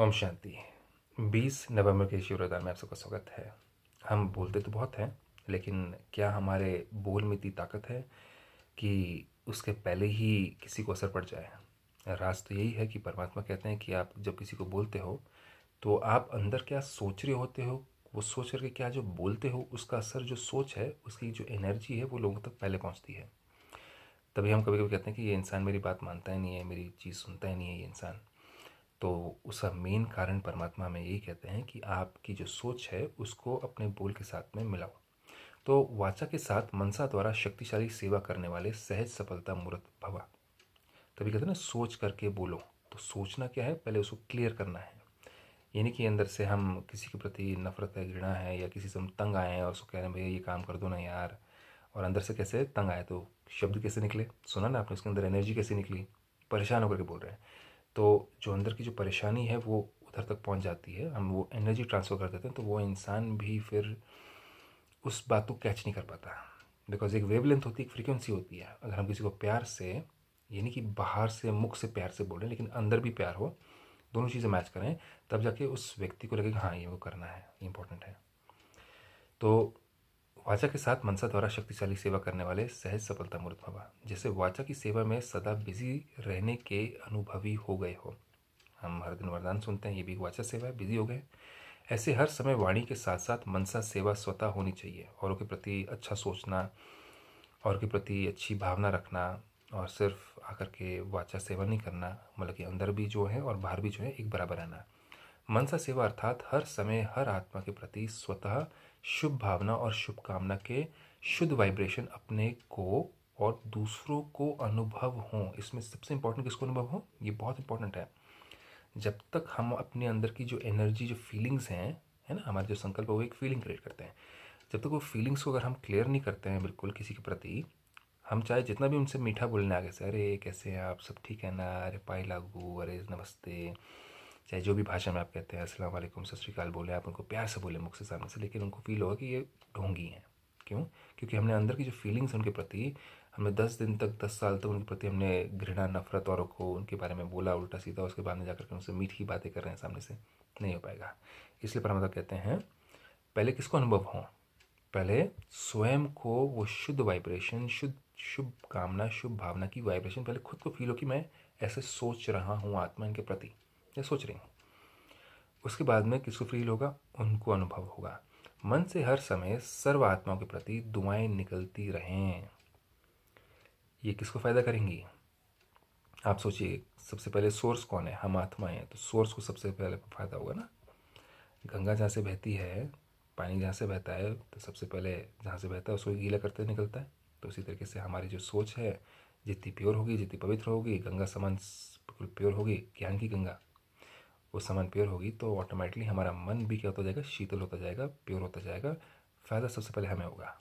ओम शांति 20 नवंबर के शिवरदान में आप सबका स्वागत है हम बोलते तो बहुत हैं लेकिन क्या हमारे बोल में इतनी ताकत है कि उसके पहले ही किसी को असर पड़ जाए राज तो यही है कि परमात्मा कहते हैं कि आप जब किसी को बोलते हो तो आप अंदर क्या सोच रहे होते हो वो सोच करके क्या जो बोलते हो उसका असर जो सोच है उसकी जो एनर्जी है वो लोगों तक पहले पहुँचती है तभी हम कभी कभी कहते हैं कि ये इंसान मेरी बात मानता ही नहीं है मेरी चीज़ सुनता ही नहीं है ये इंसान तो उसका मेन कारण परमात्मा हमें यही कहते हैं कि आपकी जो सोच है उसको अपने बोल के साथ में मिलाओ तो वाचा के साथ मनसा द्वारा शक्तिशाली सेवा करने वाले सहज सफलता मूर्त भवा तभी कहते हैं ना सोच करके बोलो तो सोचना क्या है पहले उसको क्लियर करना है यानी कि अंदर से हम किसी के प्रति नफरत है घृणा है या किसी से हम तंग आए हैं और उसको कह रहे हैं भैया ये काम कर दो ना यार और अंदर से कैसे तंग आए तो शब्द कैसे निकले सुना ना आपने उसके अंदर एनर्जी कैसे निकली परेशान होकर के बोल रहे हैं तो जो अंदर की जो परेशानी है वो उधर तक पहुंच जाती है हम वो एनर्जी ट्रांसफ़र कर देते हैं तो वो इंसान भी फिर उस बात को कैच नहीं कर पाता बिकॉज एक लेंथ होती है एक फ्रीक्वेंसी होती है अगर हम किसी को प्यार से यानी कि बाहर से मुख से प्यार से बोलें लेकिन अंदर भी प्यार हो दोनों चीज़ें मैच करें तब जाके उस व्यक्ति को लगेगा हाँ ये वो करना है इम्पोर्टेंट है तो वाचा के साथ मनसा द्वारा शक्तिशाली सेवा करने वाले सहज सफलता मूर्त भवा जैसे वाचा की सेवा में सदा बिजी रहने के अनुभवी हो गए हो हम हर दिन वरदान सुनते हैं ये भी वाचा सेवा है बिजी हो गए ऐसे हर समय वाणी के साथ साथ मनसा सेवा स्वतः होनी चाहिए औरों के प्रति अच्छा सोचना और के प्रति अच्छी भावना रखना और सिर्फ आकर के वाचा सेवा नहीं करना मतलब कि अंदर भी जो है और बाहर भी जो है एक बराबर रहना मनसा सेवा अर्थात हर समय हर आत्मा के प्रति स्वतः शुभ भावना और शुभकामना के शुद्ध वाइब्रेशन अपने को और दूसरों को अनुभव हों इसमें सबसे इम्पोर्टेंट किसको अनुभव हो ये बहुत इंपॉर्टेंट है जब तक हम अपने अंदर की जो एनर्जी जो फीलिंग्स हैं है ना हमारे जो संकल्प है वो एक फीलिंग क्रिएट करते हैं जब तक वो फीलिंग्स को अगर हम क्लियर नहीं करते हैं बिल्कुल किसी के प्रति हम चाहे जितना भी उनसे मीठा बोलने आगे से अरे कैसे हैं आप सब ठीक है ना अरे पाई लागू अरे नमस्ते चाहे जो भी भाषा में आप कहते हैं असलम वालेकुम सत श्रीकाल बोले आप उनको प्यार से बोले मुख से सामने से लेकिन उनको फील होगा कि ये ढोंगी हैं क्यों क्योंकि हमने अंदर की जो फीलिंग्स उनके प्रति हमने दस दिन तक दस साल तक उनके प्रति हमने घृणा नफरत और को उनके बारे में बोला उल्टा सीधा उसके बाद में जाकर के उनसे मीठी बातें कर रहे हैं सामने से नहीं हो पाएगा इसलिए परमात्मा कहते हैं पहले किसको अनुभव हों पहले स्वयं को वो शुद्ध वाइब्रेशन शुद्ध शुभ कामना शुभ भावना की वाइब्रेशन पहले खुद को फील हो कि मैं ऐसे सोच रहा हूँ आत्मा इनके प्रति या सोच रही हूँ उसके बाद में किसको फील होगा उनको अनुभव होगा मन से हर समय सर्व आत्माओं के प्रति दुआएं निकलती रहें ये किसको फ़ायदा करेंगी आप सोचिए सबसे पहले सोर्स कौन है हम आत्माएं हैं तो सोर्स को सबसे पहले फ़ायदा होगा ना गंगा जहाँ से बहती है पानी जहाँ से बहता है तो सबसे पहले जहाँ से बहता है उसको गीला करते निकलता है तो उसी तरीके से हमारी जो सोच है जितनी प्योर होगी जितनी पवित्र होगी गंगा समान बिल्कुल प्योर होगी ज्ञान की गंगा वो सामान प्योर होगी तो ऑटोमेटिकली हमारा मन भी क्या होता जाएगा शीतल होता जाएगा प्योर होता जाएगा फ़ायदा सबसे पहले हमें होगा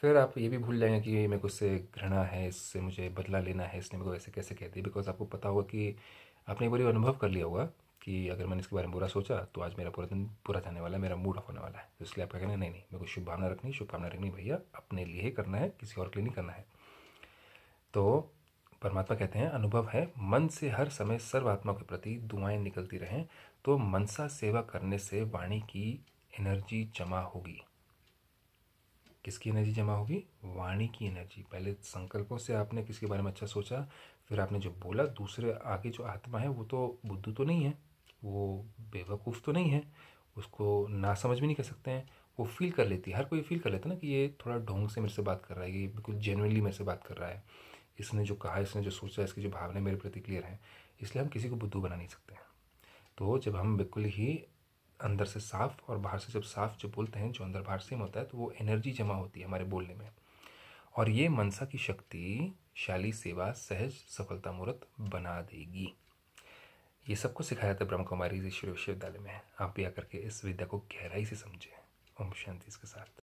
फिर आप ये भी भूल जाएंगे कि मेरे को इससे घृणा है इससे मुझे बदला लेना है इसने मेरे को ऐसे कैसे कहती है बिकॉज आपको पता होगा कि आपने एक बार अनुभव कर लिया होगा कि अगर मैंने इसके बारे में बुरा सोचा तो आज मेरा पूरा दिन पूरा जाने वाला है मेरा मूड ऑफ होने वाला है तो इसलिए आपका कहना नहीं नहीं मेरे को शुभकामना रखनी शुभकामना रखनी भैया अपने लिए ही करना है किसी और के लिए नहीं करना है तो परमात्मा कहते हैं अनुभव है मन से हर समय सर्व आत्मा के प्रति दुआएं निकलती रहें तो मनसा सेवा करने से वाणी की एनर्जी जमा होगी किसकी एनर्जी जमा होगी वाणी की एनर्जी पहले संकल्पों से आपने किसके बारे में अच्छा सोचा फिर आपने जो बोला दूसरे आगे जो आत्मा है वो तो बुद्धू तो नहीं है वो बेवकूफ़ तो नहीं है उसको ना समझ भी नहीं कर सकते हैं वो फील कर लेती है हर कोई फील कर लेता है ना कि ये थोड़ा ढोंग से मेरे से बात कर रहा है ये बिल्कुल जेनुनली मेरे से बात कर रहा है इसने जो कहा इसने जो सोचा इसकी जो भावनाएं मेरे प्रति क्लियर हैं इसलिए हम किसी को बुद्धू बना नहीं सकते हैं तो जब हम बिल्कुल ही अंदर से साफ़ और बाहर से जब साफ़ जो बोलते हैं जो अंदर बाहर सेम होता है तो वो एनर्जी जमा होती है हमारे बोलने में और ये मनसा की शक्ति शाली सेवा सहज सफलता मुहूर्त बना देगी ये सबको सिखाया जाता है ब्रह्म कुमारी विश्वविद्यालय में आप भी आकर के इस विद्या को गहराई से समझें ओम शांति इसके साथ